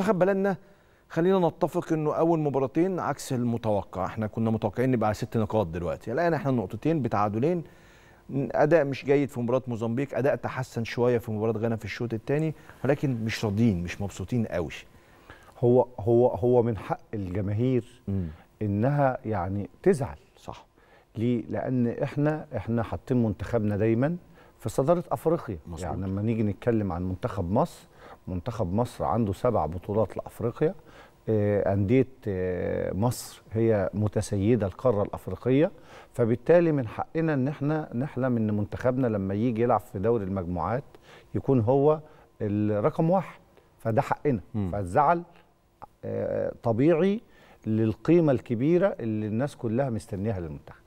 منتخب بلدنا خلينا نتفق انه اول مباراتين عكس المتوقع احنا كنا متوقعين نبقى على ست نقاط دلوقتي الان احنا نقطتين بتعادلين اداء مش جيد في مباراه موزمبيق اداء تحسن شويه في مباراه غانا في الشوط الثاني ولكن مش راضيين مش مبسوطين قوي هو هو هو من حق الجماهير م. انها يعني تزعل صح ليه لان احنا احنا حاطين منتخبنا دايما في صداره افريقيا مصر. يعني لما نيجي نتكلم عن منتخب مصر منتخب مصر عنده سبع بطولات لافريقيا آه، أندية آه، مصر هي متسيدة القارة الأفريقية فبالتالي من حقنا إن احنا نحلم إن منتخبنا لما يجي يلعب في دوري المجموعات يكون هو الرقم واحد فده حقنا فالزعل آه، طبيعي للقيمة الكبيرة اللي الناس كلها مستنيها للمنتخب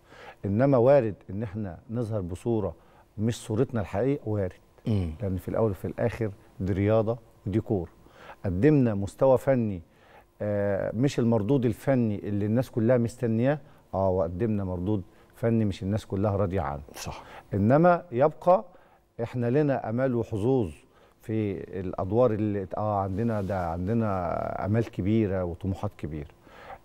إنما وارد إن احنا نظهر بصورة مش صورتنا الحقيقية وارد مم. لان في الاول وفي الاخر دي رياضه ودي كور قدمنا مستوى فني آه مش المردود الفني اللي الناس كلها مستنياه اه وقدمنا مردود فني مش الناس كلها راضيه عنه صح انما يبقى احنا لنا امال وحظوظ في الادوار اللي اه عندنا ده عندنا امال كبيره وطموحات كبيره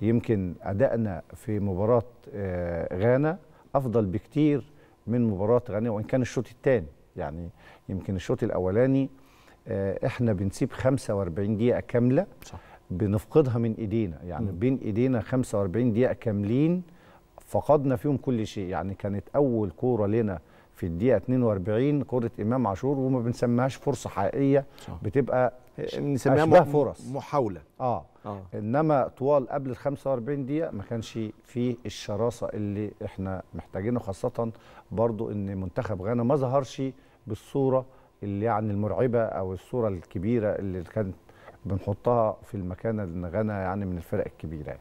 يمكن ادائنا في مباراه آه، غانا افضل بكتير من مباراه غانا وان كان الشوط الثاني يعني يمكن الشوط الاولاني آه، احنا بنسيب 45 دقيقه كامله صح. بنفقدها من ايدينا يعني م. بين ايدينا 45 دقيقه كاملين فقدنا فيهم كل شيء يعني كانت اول كوره لنا في الدقيقه 42 كره امام عاشور وما بنسميهاش فرصه حقيقيه صح. بتبقى نسميها فرص محاوله آه. اه انما طوال قبل ال 45 دقيقه ما كانش فيه الشراسه اللي احنا محتاجينه خاصه برضو ان منتخب غانا ما ظهرش بالصوره اللي يعني المرعبه او الصوره الكبيره اللي كانت بنحطها في المكانه ان غانا يعني من الفرق الكبيره يعني.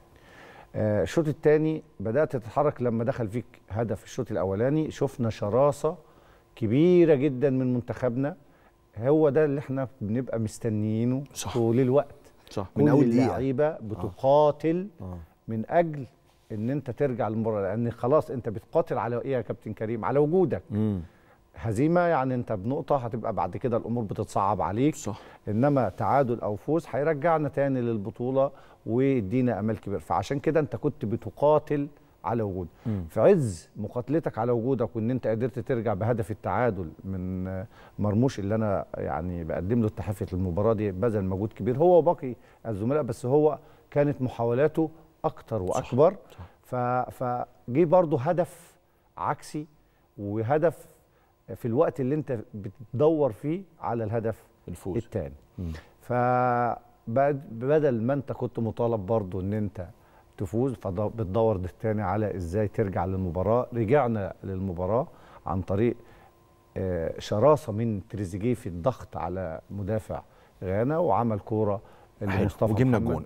آه، الشوط الثاني بدات تتحرك لما دخل فيك هدف الشوط الاولاني شفنا شراسه كبيره جدا من منتخبنا هو ده اللي احنا بنبقى مستنيينه صح. طول الوقت صح. من اول اللعيبه آه. بتقاتل آه. آه. من اجل ان انت ترجع للمباراه لان خلاص انت بتقاتل على ايه يا كابتن كريم على وجودك مم. هزيمه يعني انت بنقطه هتبقى بعد كده الامور بتتصعب عليك صح. انما تعادل او فوز هيرجعنا تاني للبطوله ويدينا امال كبير فعشان كده انت كنت بتقاتل على وجود في عز مقاتلتك على وجودك وان انت قدرت ترجع بهدف التعادل من مرموش اللي انا يعني بقدم له التحفه المباراه دي بذل مجهود كبير هو وباقي الزملاء بس هو كانت محاولاته اكتر واكبر صح. صح. فجي برضه هدف عكسي وهدف في الوقت اللي انت بتدور فيه على الهدف الفوز الثاني فبدل ما انت كنت مطالب برضو ان انت تفوز فبتدور الثاني على ازاي ترجع للمباراه رجعنا للمباراه عن طريق آه، شراسه من تريزيجيه في الضغط على مدافع غانا وعمل كوره لمصطفى وجبنا جون